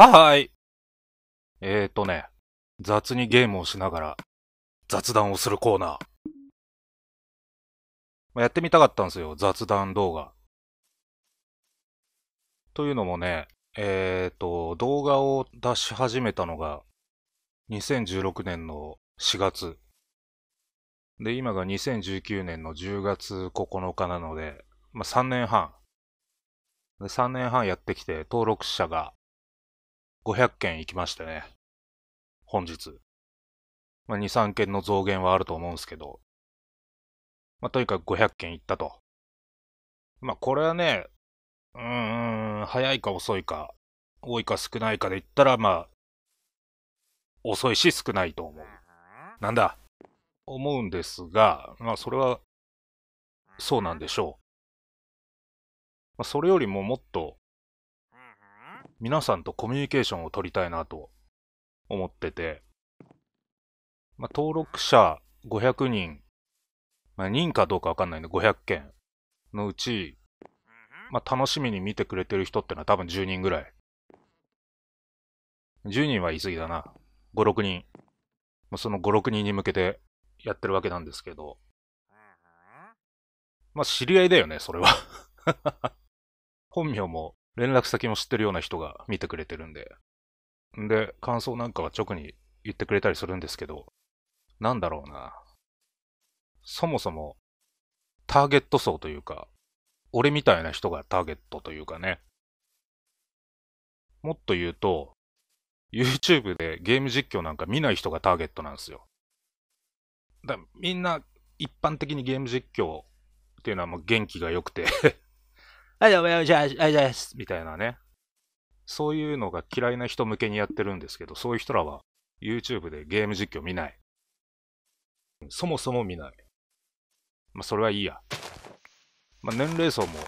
はーい。えーとね、雑にゲームをしながら雑談をするコーナー。やってみたかったんですよ、雑談動画。というのもね、えーと、動画を出し始めたのが2016年の4月。で、今が2019年の10月9日なので、まあ、3年半。で3年半やってきて登録者が500件行きましてね。本日。まあ、2、3件の増減はあると思うんですけど。まあ、とにかく500件行ったと。まあ、これはね、うーん、早いか遅いか、多いか少ないかで言ったら、まあ、遅いし少ないと思う。なんだ思うんですが、まあ、それは、そうなんでしょう。まあ、それよりももっと皆さんとコミュニケーションを取りたいなと思ってて、まあ、登録者500人、まあ、人かどうかわかんないんで500件のうち、まあ、楽しみに見てくれてる人ってのは多分10人ぐらい。10人は言い過ぎだな。5、6人。まあ、その5、6人に向けてやってるわけなんですけど。まあ、知り合いだよね、それは 本名も連絡先も知ってるような人が見てくれてるんで。んで、感想なんかは直に言ってくれたりするんですけど、なんだろうな。そもそも、ターゲット層というか、俺みたいな人がターゲットというかね。もっと言うと、YouTube でゲーム実況なんか見ない人がターゲットなんですよ。だみんな一般的にゲーム実況っていうのはもう元気が良くてはい、じゃあ、じゃあ、じゃあ、みたいなね。そういうのが嫌いな人向けにやってるんですけど、そういう人らは YouTube でゲーム実況見ない。そもそも見ない。まあ、それはいいや。まあ、年齢層も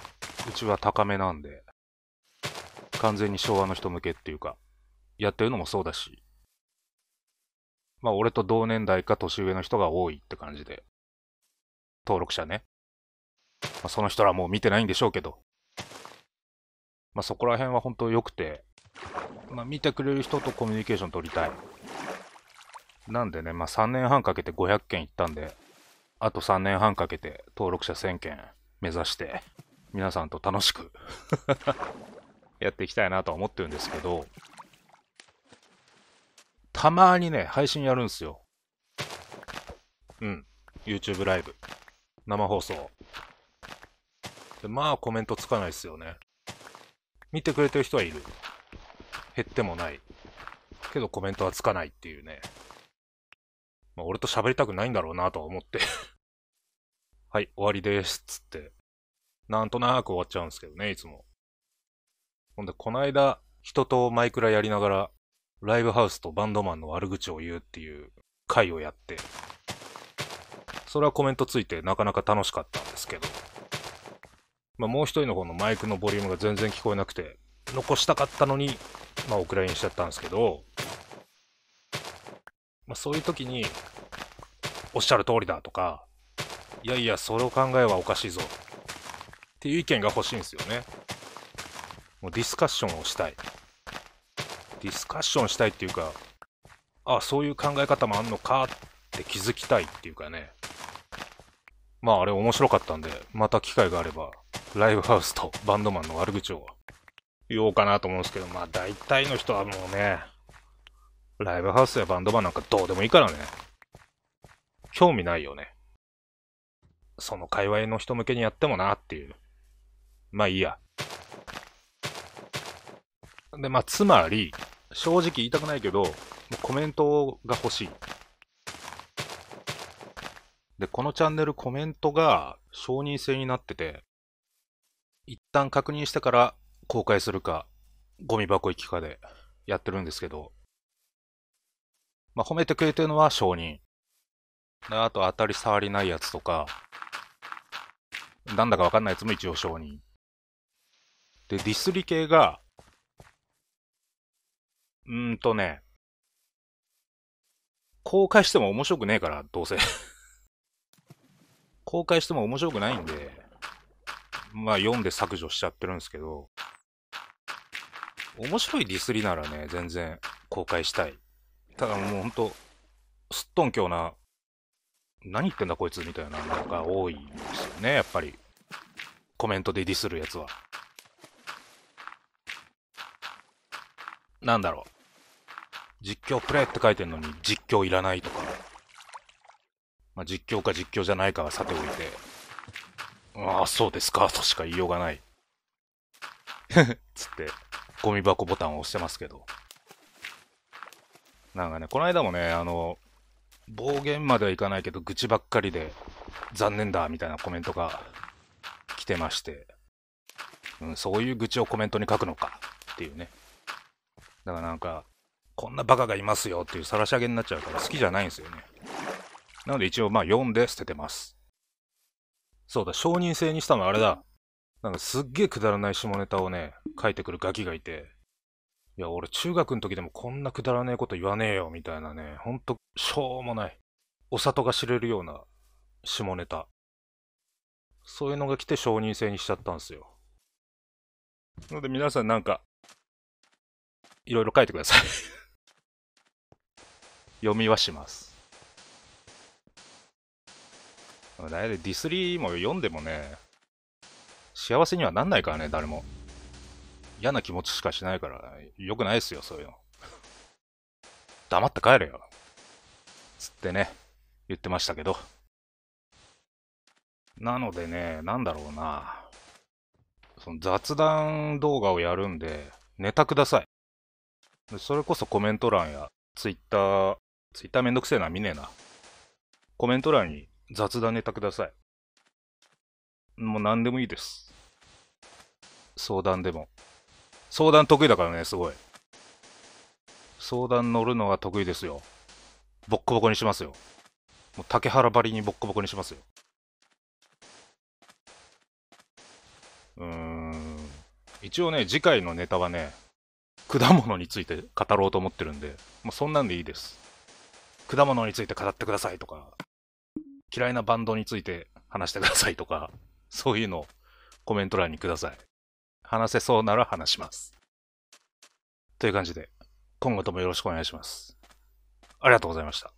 うちは高めなんで、完全に昭和の人向けっていうか、やってるのもそうだし、まあ、俺と同年代か年上の人が多いって感じで、登録者ね。まあ、その人らはもう見てないんでしょうけど、まあ、そこら辺は本当良くて、まあ、見てくれる人とコミュニケーション取りたい。なんでね、まあ、3年半かけて500件行ったんで、あと3年半かけて登録者1000件目指して、皆さんと楽しく やっていきたいなとは思ってるんですけど、たまにね、配信やるんすよ。うん。YouTube ライブ。生放送。で、まあコメントつかないっすよね。見てくれてる人はいる。減ってもない。けどコメントはつかないっていうね。まあ、俺と喋りたくないんだろうなとは思って はい、終わりです。つって。なんとなく終わっちゃうんですけどね、いつも。ほんで、こないだ、人とマイクラやりながら、ライブハウスとバンドマンの悪口を言うっていう回をやって、それはコメントついてなかなか楽しかったんですけど、まあ、もう一人の方のマイクのボリュームが全然聞こえなくて、残したかったのに、まあ、お蔵入りしちゃったんですけど、まあ、そういう時に、おっしゃる通りだとか、いやいや、それを考えはおかしいぞ。っていう意見が欲しいんですよね。もうディスカッションをしたい。ディスカッションしたいっていうか、ああ、そういう考え方もあんのかって気づきたいっていうかね。まああれ面白かったんで、また機会があれば、ライブハウスとバンドマンの悪口を言おうかなと思うんですけど、まあ大体の人はもうね、ライブハウスやバンドマンなんかどうでもいいからね。興味ないよね。その界隈の人向けにやってもなっていう。まあいいや。で、まあつまり、正直言いたくないけど、コメントが欲しい。で、このチャンネルコメントが承認制になってて、一旦確認してから公開するか、ゴミ箱行きかでやってるんですけど、まあ、褒めてくれてるのは承認。あと当たり障りないやつとか、なんだかわかんないやつも一応承認。で、ディスり系が、うーんとね、公開しても面白くねえから、どうせ公開しても面白くないんで、まあ読んで削除しちゃってるんですけど、面白いディスりならね、全然公開したい。ただもうほんと、すっとんきょうな、何言ってんだこいつみたいなのが多いんですよね、やっぱり。コメントでディスるやつは。なんだろう。実況プレイって書いてんのに実況いらないとか。まあ、実況か実況じゃないかはさておいて、ああ、そうですか、としか言いようがない。つって、ゴミ箱ボタンを押してますけど。なんかね、この間もね、あの、暴言まではいかないけど、愚痴ばっかりで、残念だ、みたいなコメントが来てまして、うん、そういう愚痴をコメントに書くのか、っていうね。だからなんか、こんなバカがいますよっていう晒し上げになっちゃうから好きじゃないんですよね。なので一応まあんで捨ててます。そうだ、承認制にしたのあれだ。なんかすっげえくだらない下ネタをね、書いてくるガキがいて、いや、俺中学の時でもこんなくだらねえこと言わねえよ、みたいなね、ほんと、しょうもない。お里が知れるような下ネタ。そういうのが来て承認制にしちゃったんすよ。なので皆さんなんか、いろいろ書いてください 読みはします。だいぶディスリーも読んでもね、幸せにはなんないからね、誰も。嫌な気持ちしかしないから、良くないっすよ、そういうの。黙って帰れよ。つってね、言ってましたけど。なのでね、なんだろうな。その雑談動画をやるんで、ネタください。それこそコメント欄や、ツイッター、ツイッターめんどくせえな、見ねえな。コメント欄に雑談ネタください。もう何でもいいです。相談でも。相談得意だからね、すごい。相談乗るのは得意ですよ。ボッコボコにしますよ。もう竹原ばりにボッコボコにしますよ。うーん。一応ね、次回のネタはね、果物について語ろうと思ってるんで、もうそんなんでいいです。果物について語ってくださいとか。嫌いなバンドについて話してくださいとか、そういうのをコメント欄にください。話せそうなら話します。という感じで、今後ともよろしくお願いします。ありがとうございました。